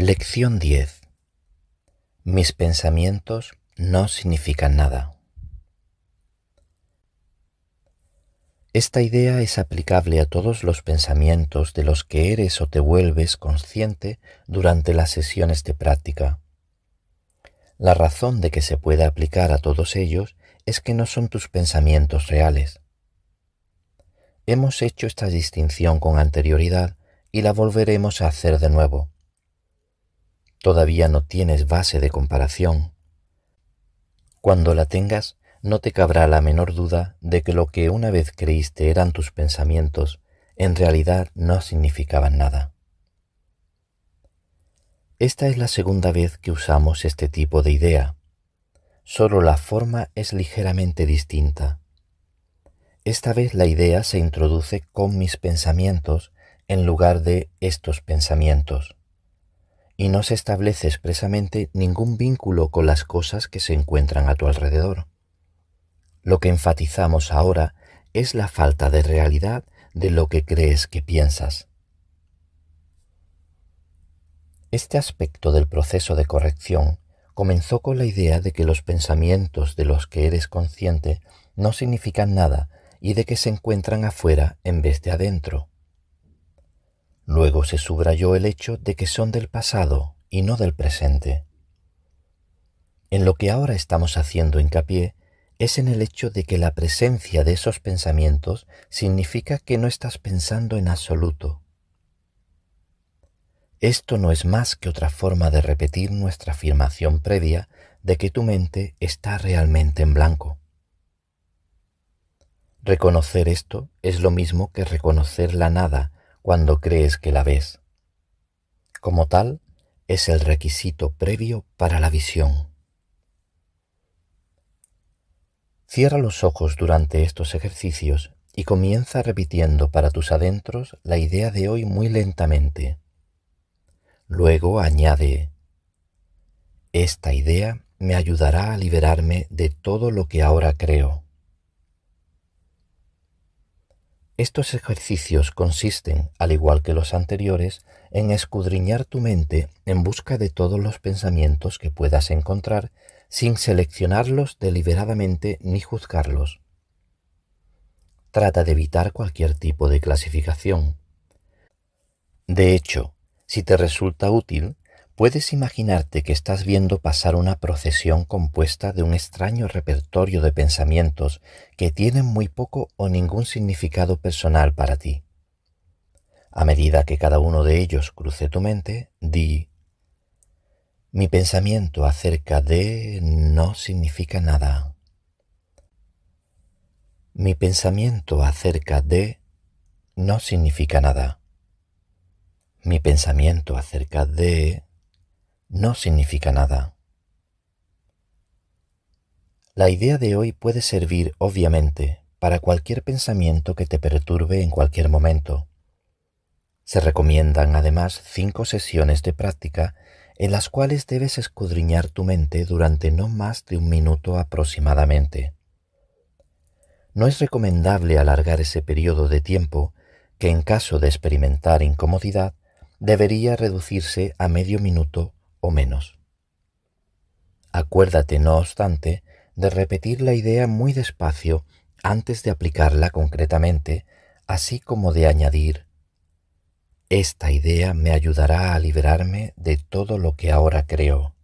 Lección 10. Mis pensamientos no significan nada. Esta idea es aplicable a todos los pensamientos de los que eres o te vuelves consciente durante las sesiones de práctica. La razón de que se pueda aplicar a todos ellos es que no son tus pensamientos reales. Hemos hecho esta distinción con anterioridad y la volveremos a hacer de nuevo. Todavía no tienes base de comparación. Cuando la tengas, no te cabrá la menor duda de que lo que una vez creíste eran tus pensamientos, en realidad no significaban nada. Esta es la segunda vez que usamos este tipo de idea. Solo la forma es ligeramente distinta. Esta vez la idea se introduce con mis pensamientos en lugar de estos pensamientos y no se establece expresamente ningún vínculo con las cosas que se encuentran a tu alrededor. Lo que enfatizamos ahora es la falta de realidad de lo que crees que piensas. Este aspecto del proceso de corrección comenzó con la idea de que los pensamientos de los que eres consciente no significan nada y de que se encuentran afuera en vez de adentro. Luego se subrayó el hecho de que son del pasado y no del presente. En lo que ahora estamos haciendo hincapié es en el hecho de que la presencia de esos pensamientos significa que no estás pensando en absoluto. Esto no es más que otra forma de repetir nuestra afirmación previa de que tu mente está realmente en blanco. Reconocer esto es lo mismo que reconocer la nada cuando crees que la ves. Como tal, es el requisito previo para la visión. Cierra los ojos durante estos ejercicios y comienza repitiendo para tus adentros la idea de hoy muy lentamente. Luego añade, esta idea me ayudará a liberarme de todo lo que ahora creo. Estos ejercicios consisten, al igual que los anteriores, en escudriñar tu mente en busca de todos los pensamientos que puedas encontrar sin seleccionarlos deliberadamente ni juzgarlos. Trata de evitar cualquier tipo de clasificación. De hecho, si te resulta útil, Puedes imaginarte que estás viendo pasar una procesión compuesta de un extraño repertorio de pensamientos que tienen muy poco o ningún significado personal para ti. A medida que cada uno de ellos cruce tu mente, di, mi pensamiento acerca de no significa nada. Mi pensamiento acerca de no significa nada. Mi pensamiento acerca de no significa nada. La idea de hoy puede servir, obviamente, para cualquier pensamiento que te perturbe en cualquier momento. Se recomiendan además cinco sesiones de práctica en las cuales debes escudriñar tu mente durante no más de un minuto aproximadamente. No es recomendable alargar ese periodo de tiempo que en caso de experimentar incomodidad debería reducirse a medio minuto o menos. Acuérdate, no obstante, de repetir la idea muy despacio antes de aplicarla concretamente, así como de añadir, esta idea me ayudará a liberarme de todo lo que ahora creo.